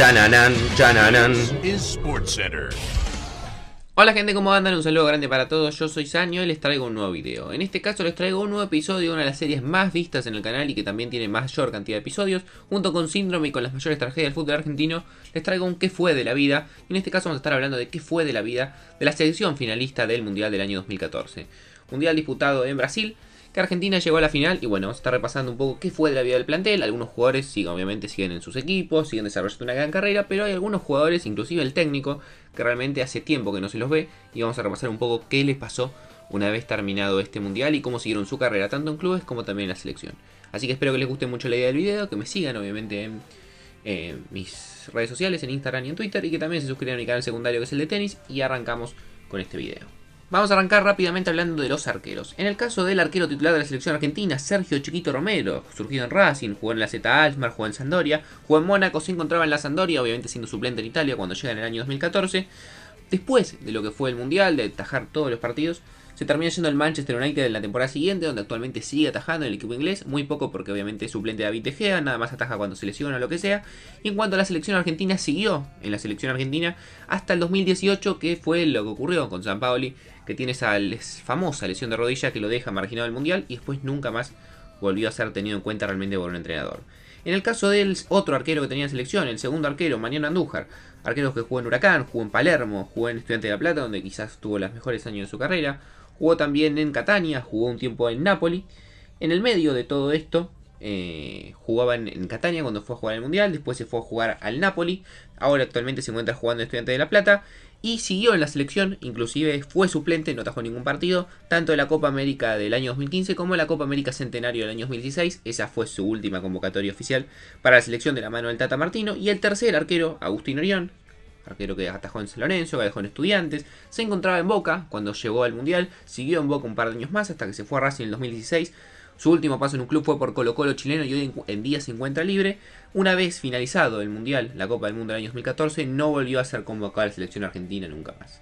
Chananan, chananan. Hola gente, ¿cómo andan? Un saludo grande para todos, yo soy Sanyo y les traigo un nuevo video. En este caso les traigo un nuevo episodio de una de las series más vistas en el canal y que también tiene mayor cantidad de episodios. Junto con Síndrome y con las mayores tragedias del fútbol argentino, les traigo un qué fue de la vida. Y en este caso vamos a estar hablando de qué fue de la vida de la selección finalista del Mundial del año 2014. Mundial disputado en Brasil, que Argentina llegó a la final y bueno, vamos a estar repasando un poco qué fue de la vida del plantel. Algunos jugadores siguen, obviamente, siguen en sus equipos, siguen desarrollando una gran carrera, pero hay algunos jugadores, inclusive el técnico, que realmente hace tiempo que no se los ve y vamos a repasar un poco qué les pasó una vez terminado este mundial y cómo siguieron su carrera tanto en clubes como también en la selección. Así que espero que les guste mucho la idea del video, que me sigan obviamente en eh, mis redes sociales, en Instagram y en Twitter y que también se suscriban a mi canal secundario que es el de tenis y arrancamos con este video. Vamos a arrancar rápidamente hablando de los arqueros. En el caso del arquero titular de la selección argentina, Sergio Chiquito Romero, surgido en Racing, jugó en la Z Alzmar, jugó en Sandoria, jugó en Mónaco, se encontraba en la Sandoria, obviamente siendo suplente en Italia cuando llega en el año 2014. Después de lo que fue el Mundial, de tajar todos los partidos, se termina siendo el Manchester United en la temporada siguiente, donde actualmente sigue atajando en el equipo inglés, muy poco porque obviamente es suplente de David Tejea, nada más ataja cuando se lesiona o lo que sea. Y en cuanto a la selección argentina, siguió en la selección argentina hasta el 2018, que fue lo que ocurrió con San Paoli, que tiene esa famosa lesión de rodilla que lo deja marginado del Mundial y después nunca más volvió a ser tenido en cuenta realmente por un entrenador. En el caso del otro arquero que tenía selección, el segundo arquero, Mariano Andújar, arquero que jugó en Huracán, jugó en Palermo, jugó en Estudiante de la Plata, donde quizás tuvo los mejores años de su carrera, Jugó también en Catania, jugó un tiempo en Napoli. En el medio de todo esto, eh, jugaba en, Catania cuando fue a jugar al Mundial, después se fue a jugar al Napoli, ahora actualmente se encuentra jugando en Estudiante de La Plata y siguió en la selección, inclusive fue suplente, no tajó ningún partido, tanto de la Copa América del año 2015 como la Copa América Centenario del año 2016, esa fue su última convocatoria oficial para la selección de la mano del Tata Martino y el tercer arquero, Agustín Orión, que atajó en San Lorenzo, que dejó en Estudiantes, se encontraba en Boca cuando llegó al Mundial, siguió en Boca un par de años más hasta que se fue a Racing en el 2016. Su último paso en un club fue por Colo Colo chileno y hoy en día se encuentra libre. Una vez finalizado el Mundial, la Copa del Mundo del año 2014, no volvió a ser convocado a la selección argentina nunca más.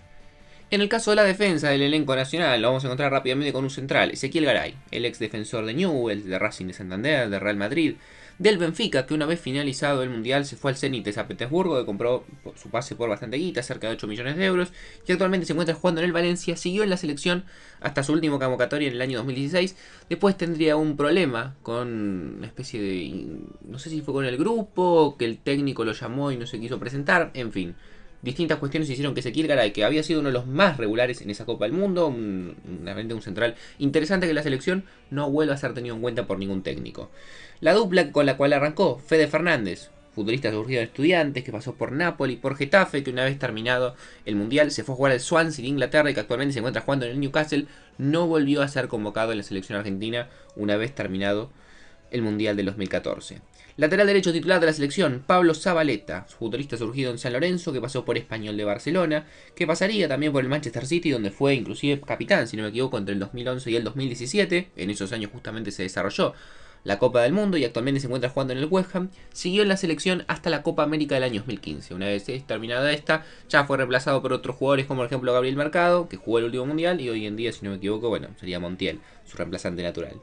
En el caso de la defensa del elenco nacional, lo vamos a encontrar rápidamente con un central, Ezequiel Garay, el ex defensor de Newell's, de Racing de Santander, de Real Madrid, del Benfica, que una vez finalizado el Mundial se fue al Zenit de San Petersburgo, que compró su pase por bastante guita, cerca de 8 millones de euros, y actualmente se encuentra jugando en el Valencia, siguió en la selección hasta su último convocatorio en el año 2016, después tendría un problema con una especie de... no sé si fue con el grupo, que el técnico lo llamó y no se quiso presentar, en fin distintas cuestiones hicieron que Ezequiel Garay, que había sido uno de los más regulares en esa Copa del Mundo, realmente un central interesante que la selección no vuelva a ser tenido en cuenta por ningún técnico. La dupla con la cual arrancó, Fede Fernández, futbolista surgido de estudiantes, que pasó por y por Getafe, que una vez terminado el Mundial se fue a jugar al Swansea de Inglaterra y que actualmente se encuentra jugando en el Newcastle, no volvió a ser convocado en la selección argentina una vez terminado el Mundial del 2014. Lateral derecho titular de la selección, Pablo Zabaleta, futbolista surgido en San Lorenzo, que pasó por Español de Barcelona, que pasaría también por el Manchester City, donde fue inclusive capitán, si no me equivoco, entre el 2011 y el 2017. En esos años justamente se desarrolló la Copa del Mundo y actualmente se encuentra jugando en el West Ham, siguió en la selección hasta la Copa América del año 2015. Una vez terminada esta, ya fue reemplazado por otros jugadores como por ejemplo Gabriel Mercado, que jugó el último mundial y hoy en día, si no me equivoco, bueno, sería Montiel, su reemplazante natural.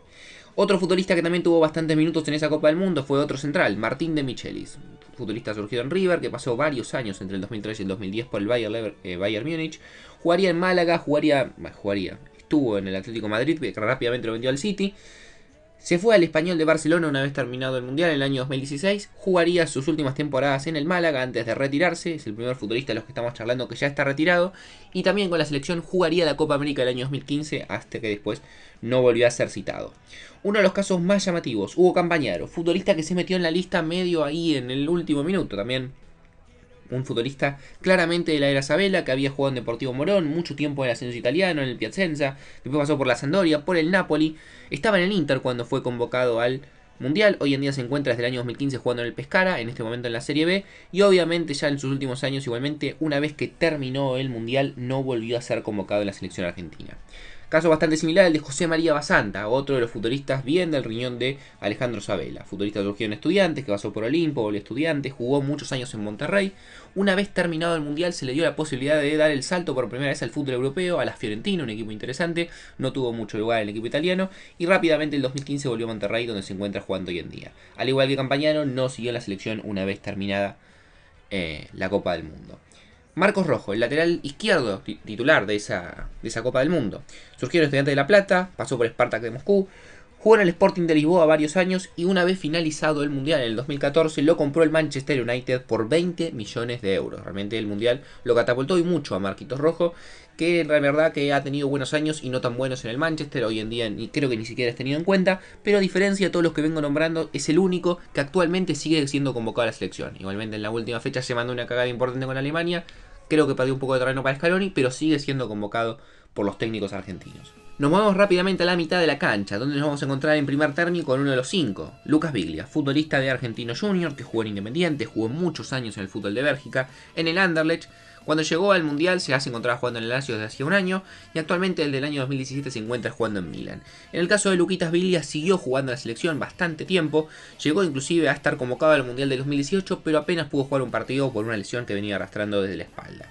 Otro futbolista que también tuvo bastantes minutos en esa Copa del Mundo fue otro central, Martín de Michelis. Futbolista surgido en River, que pasó varios años entre el 2003 y el 2010 por el Bayern, eh, Bayern Múnich. Jugaría en Málaga, jugaría, jugaría, estuvo en el Atlético Madrid, que rápidamente lo vendió al City. Se fue al español de Barcelona una vez terminado el Mundial en el año 2016. Jugaría sus últimas temporadas en el Málaga antes de retirarse. Es el primer futbolista de los que estamos charlando que ya está retirado. Y también con la selección jugaría la Copa América del año 2015 hasta que después no volvió a ser citado. Uno de los casos más llamativos, Hugo Campañaro, futbolista que se metió en la lista medio ahí en el último minuto también un futbolista claramente de la era Sabela, que había jugado en Deportivo Morón, mucho tiempo en el ascenso italiano, en el Piacenza, después pasó por la Sandoria, por el Napoli, estaba en el Inter cuando fue convocado al Mundial, hoy en día se encuentra desde el año 2015 jugando en el Pescara, en este momento en la Serie B, y obviamente ya en sus últimos años igualmente, una vez que terminó el Mundial, no volvió a ser convocado en la selección argentina. Caso bastante similar al de José María Basanta, otro de los futuristas bien del riñón de Alejandro Sabela, futurista de en Estudiantes, que pasó por Olimpo, volvió estudiante, jugó muchos años en Monterrey. Una vez terminado el Mundial se le dio la posibilidad de dar el salto por primera vez al fútbol europeo, a la Fiorentina, un equipo interesante, no tuvo mucho lugar en el equipo italiano, y rápidamente el 2015 volvió a Monterrey, donde se encuentra jugando hoy en día. Al igual que Campañano, no siguió la selección una vez terminada eh, la Copa del Mundo. Marcos Rojo, el lateral izquierdo titular de esa, esa Copa del Mundo. Surgió en Estudiante de La Plata, pasó por Spartak de Moscú, jugó en el Sporting de Lisboa varios años y una vez finalizado el Mundial en el 2014 lo compró el Manchester United por 20 millones de euros. Realmente el Mundial lo catapultó y mucho a Marquitos Rojo, que en verdad que ha tenido buenos años y no tan buenos en el Manchester, hoy en día ni creo que ni siquiera es tenido en cuenta, pero a diferencia de todos los que vengo nombrando, es el único que actualmente sigue siendo convocado a la selección. Igualmente en la última fecha se mandó una cagada importante con Alemania, Creo que perdió un poco de terreno para Scaloni, pero sigue siendo convocado por los técnicos argentinos. Nos movemos rápidamente a la mitad de la cancha, donde nos vamos a encontrar en primer término con uno de los cinco, Lucas Biglia, futbolista de Argentino Junior, que jugó en Independiente, jugó muchos años en el fútbol de Bélgica, en el Anderlecht, cuando llegó al Mundial se hace encontraba jugando en el Lazio desde hacía un año y actualmente el del año 2017 se encuentra jugando en Milan. En el caso de Luquitas Biglia, siguió jugando en la selección bastante tiempo, llegó inclusive a estar convocado al Mundial de 2018 pero apenas pudo jugar un partido por una lesión que venía arrastrando desde la espalda.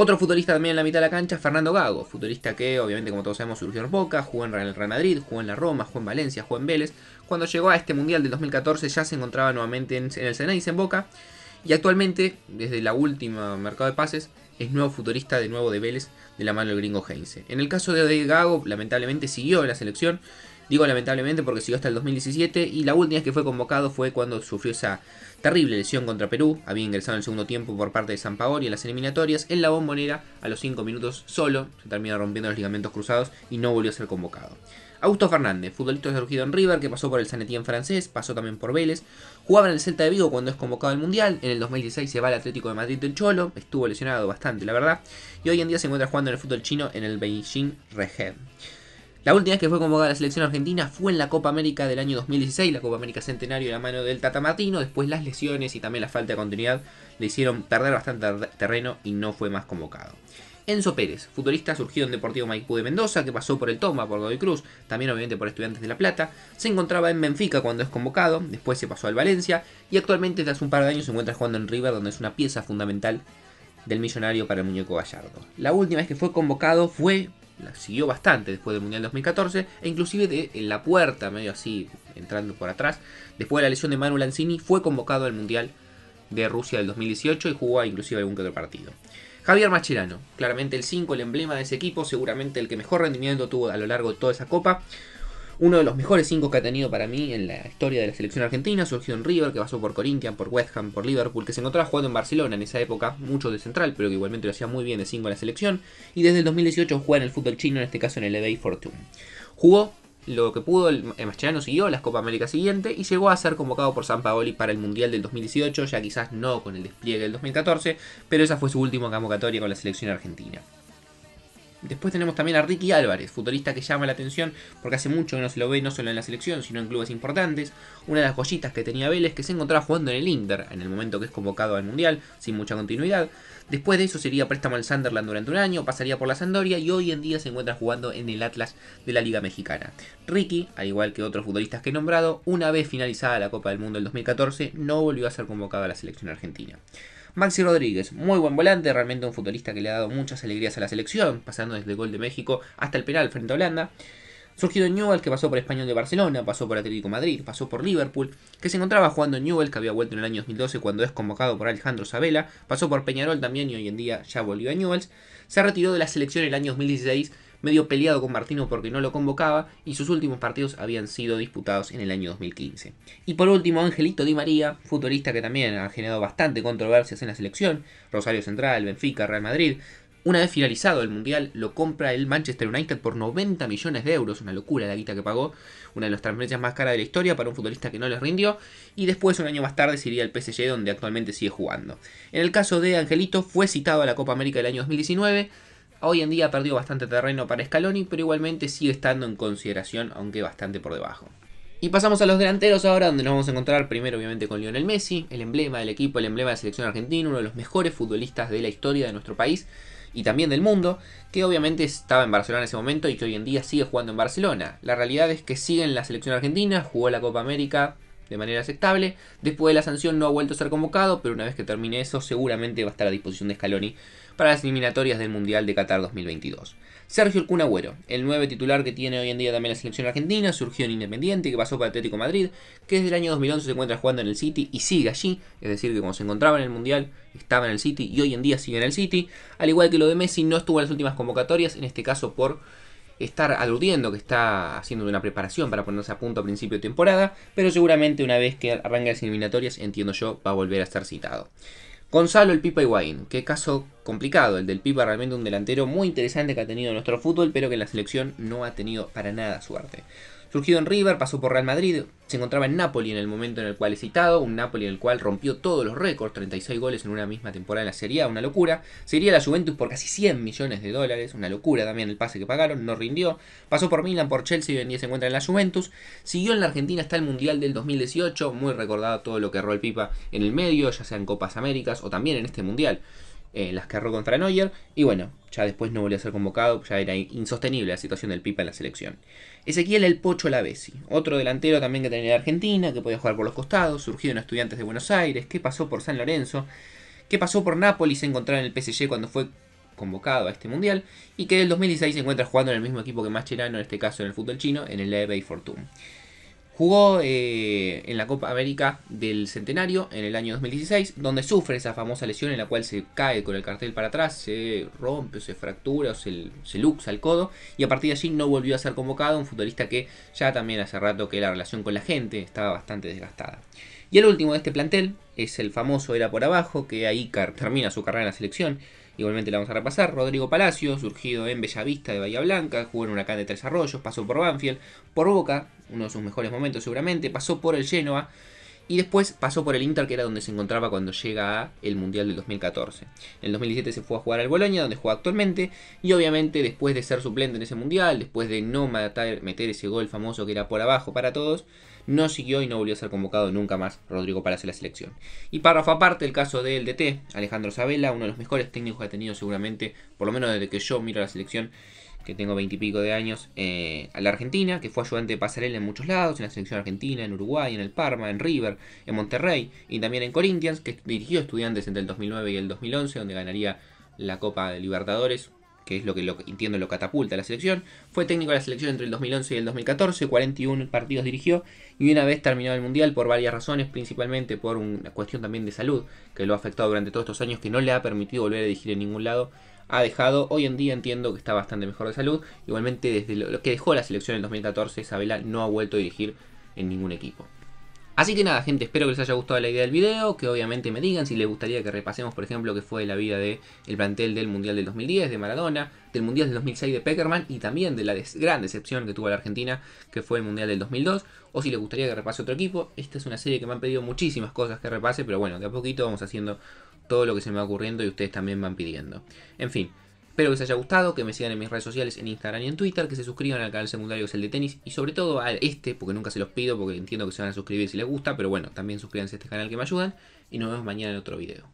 Otro futbolista también en la mitad de la cancha, Fernando Gago, futbolista que obviamente como todos sabemos surgió en Boca, jugó en el Real Madrid, jugó en la Roma, jugó en Valencia, jugó en Vélez. Cuando llegó a este Mundial del 2014 ya se encontraba nuevamente en, el senais en Boca y actualmente, desde la última mercado de pases, es nuevo futbolista de nuevo de Vélez de la mano del gringo Heinze. En el caso de Gago, lamentablemente siguió en la selección, Digo lamentablemente porque siguió hasta el 2017 y la última vez que fue convocado fue cuando sufrió esa terrible lesión contra Perú. Había ingresado en el segundo tiempo por parte de San y en las eliminatorias en la bombonera a los 5 minutos solo. Se termina rompiendo los ligamentos cruzados y no volvió a ser convocado. Augusto Fernández, futbolista surgido en River, que pasó por el Sanetín francés, pasó también por Vélez, jugaba en el Celta de Vigo cuando es convocado al Mundial, en el 2016 se va al Atlético de Madrid del Cholo, estuvo lesionado bastante la verdad, y hoy en día se encuentra jugando en el fútbol chino en el Beijing Regen. La última vez que fue convocada a la selección argentina fue en la Copa América del año 2016, la Copa América Centenario en la mano del Tata Después las lesiones y también la falta de continuidad le hicieron perder bastante terreno y no fue más convocado. Enzo Pérez, futbolista surgido en Deportivo Maipú de Mendoza, que pasó por el Toma, por Godoy Cruz, también obviamente por Estudiantes de La Plata, se encontraba en Benfica cuando es convocado, después se pasó al Valencia y actualmente desde hace un par de años se encuentra jugando en River, donde es una pieza fundamental del millonario para el muñeco Gallardo. La última vez que fue convocado fue la siguió bastante después del Mundial 2014, e inclusive de, en la puerta, medio así, entrando por atrás, después de la lesión de Manu Lanzini, fue convocado al Mundial de Rusia del 2018 y jugó inclusive algún que otro partido. Javier Machirano, claramente el 5, el emblema de ese equipo, seguramente el que mejor rendimiento tuvo a lo largo de toda esa copa, uno de los mejores cinco que ha tenido para mí en la historia de la selección argentina, surgió en River, que pasó por Corinthians, por West Ham, por Liverpool, que se encontraba jugando en Barcelona en esa época, mucho de central, pero que igualmente lo hacía muy bien de cinco en la selección, y desde el 2018 juega en el fútbol chino, en este caso en el eBay Fortune. Jugó lo que pudo, el Mascherano siguió las Copa América siguiente y llegó a ser convocado por San Paoli para el Mundial del 2018, ya quizás no con el despliegue del 2014, pero esa fue su última convocatoria con la selección argentina. Después tenemos también a Ricky Álvarez, futbolista que llama la atención porque hace mucho que no se lo ve no solo en la selección, sino en clubes importantes. Una de las joyitas que tenía Vélez que se encontraba jugando en el Inter, en el momento que es convocado al Mundial, sin mucha continuidad. Después de eso sería préstamo al Sunderland durante un año, pasaría por la Sandoria y hoy en día se encuentra jugando en el Atlas de la Liga Mexicana. Ricky, al igual que otros futbolistas que he nombrado, una vez finalizada la Copa del Mundo del 2014, no volvió a ser convocado a la selección argentina. Maxi Rodríguez, muy buen volante, realmente un futbolista que le ha dado muchas alegrías a la selección, pasando desde el gol de México hasta el penal frente a Holanda. Surgido Newell, que pasó por Español de Barcelona, pasó por Atlético Madrid, pasó por Liverpool, que se encontraba jugando Newell, que había vuelto en el año 2012 cuando es convocado por Alejandro Sabela, pasó por Peñarol también y hoy en día ya volvió a Newell. Se retiró de la selección en el año 2016 medio peleado con Martino porque no lo convocaba y sus últimos partidos habían sido disputados en el año 2015. Y por último, Angelito Di María, futbolista que también ha generado bastante controversias en la selección, Rosario Central, Benfica, Real Madrid, una vez finalizado el Mundial, lo compra el Manchester United por 90 millones de euros, una locura la guita que pagó, una de las transferencias más caras de la historia para un futbolista que no les rindió, y después un año más tarde se iría al PSG donde actualmente sigue jugando. En el caso de Angelito, fue citado a la Copa América del año 2019, Hoy en día ha perdido bastante terreno para Scaloni, pero igualmente sigue estando en consideración, aunque bastante por debajo. Y pasamos a los delanteros ahora, donde nos vamos a encontrar primero obviamente con Lionel Messi, el emblema del equipo, el emblema de la selección argentina, uno de los mejores futbolistas de la historia de nuestro país y también del mundo, que obviamente estaba en Barcelona en ese momento y que hoy en día sigue jugando en Barcelona. La realidad es que sigue en la selección argentina, jugó la Copa América de manera aceptable, después de la sanción no ha vuelto a ser convocado, pero una vez que termine eso seguramente va a estar a disposición de Scaloni para las eliminatorias del Mundial de Qatar 2022. Sergio cunagüero el nueve titular que tiene hoy en día también la selección argentina, surgió en Independiente, que pasó para Atlético Madrid, que desde el año 2011 se encuentra jugando en el City y sigue allí, es decir, que cuando se encontraba en el Mundial estaba en el City y hoy en día sigue en el City, al igual que lo de Messi no estuvo en las últimas convocatorias, en este caso por estar aludiendo que está haciendo una preparación para ponerse a punto a principio de temporada, pero seguramente una vez que arranque las eliminatorias, entiendo yo, va a volver a estar citado. Gonzalo el Pipa Higuaín, qué caso complicado, el del Pipa realmente un delantero muy interesante que ha tenido nuestro fútbol, pero que en la selección no ha tenido para nada suerte. Surgido en River, pasó por Real Madrid, se encontraba en Napoli en el momento en el cual es citado, un Napoli en el cual rompió todos los récords, 36 goles en una misma temporada en la Serie A, una locura. Se la Juventus por casi 100 millones de dólares, una locura también el pase que pagaron, no rindió. Pasó por Milan, por Chelsea y hoy en día se encuentra en la Juventus. Siguió en la Argentina hasta el Mundial del 2018, muy recordado todo lo que erró el Pipa en el medio, ya sea en Copas Américas o también en este Mundial. Eh, las que contra Neuer. Y bueno, ya después no volvió a ser convocado, ya era insostenible la situación del Pipa en la selección. Ezequiel El Pocho Lavesi, otro delantero también que tenía Argentina, que podía jugar por los costados, surgido en Estudiantes de Buenos Aires, que pasó por San Lorenzo, que pasó por Nápoles, se encontraba en el PSG cuando fue convocado a este mundial, y que el 2016 se encuentra jugando en el mismo equipo que Mascherano, en este caso en el fútbol chino, en el ebay Fortune. Jugó eh, en la Copa América del Centenario en el año 2016, donde sufre esa famosa lesión en la cual se cae con el cartel para atrás, se rompe se fractura o se, se, luxa el codo, y a partir de allí no volvió a ser convocado, un futbolista que ya también hace rato que la relación con la gente estaba bastante desgastada. Y el último de este plantel es el famoso Era por Abajo, que ahí termina su carrera en la selección, Igualmente la vamos a repasar. Rodrigo Palacio, surgido en Bellavista de Bahía Blanca, jugó en Huracán de Tres Arroyos, pasó por Banfield, por Boca, uno de sus mejores momentos seguramente, pasó por el Genoa y después pasó por el Inter, que era donde se encontraba cuando llega el Mundial del 2014. En el 2017 se fue a jugar al Boloña, donde juega actualmente, y obviamente después de ser suplente en ese Mundial, después de no matar, meter ese gol famoso que era por abajo para todos, no siguió y no volvió a ser convocado nunca más Rodrigo para a la selección. Y párrafo aparte, el caso del DT, Alejandro Sabela, uno de los mejores técnicos que ha tenido seguramente, por lo menos desde que yo miro la selección, que tengo veintipico de años, eh, a la Argentina, que fue ayudante de pasarela en muchos lados, en la selección argentina, en Uruguay, en el Parma, en River, en Monterrey y también en Corinthians, que dirigió estudiantes entre el 2009 y el 2011, donde ganaría la Copa de Libertadores, que es lo que entiendo lo catapulta a la selección. Fue técnico de la selección entre el 2011 y el 2014, 41 partidos dirigió y una vez terminó el Mundial por varias razones, principalmente por una cuestión también de salud que lo ha afectado durante todos estos años, que no le ha permitido volver a dirigir en ningún lado. Ha dejado, hoy en día entiendo que está bastante mejor de salud. Igualmente, desde lo, lo que dejó la selección en el 2014, Isabela no ha vuelto a dirigir en ningún equipo. Así que nada, gente, espero que les haya gustado la idea del video, que obviamente me digan si les gustaría que repasemos, por ejemplo, que fue la vida del el plantel del Mundial del 2010 de Maradona, del Mundial del 2006 de Peckerman y también de la gran decepción que tuvo la Argentina, que fue el Mundial del 2002, o si les gustaría que repase otro equipo. Esta es una serie que me han pedido muchísimas cosas que repase, pero bueno, de a poquito vamos haciendo todo lo que se me va ocurriendo y ustedes también van pidiendo. En fin. Espero que les haya gustado, que me sigan en mis redes sociales, en Instagram y en Twitter, que se suscriban al canal secundario que es el de tenis y sobre todo a este, porque nunca se los pido, porque entiendo que se van a suscribir si les gusta, pero bueno, también suscríbanse a este canal que me ayudan y nos vemos mañana en otro video.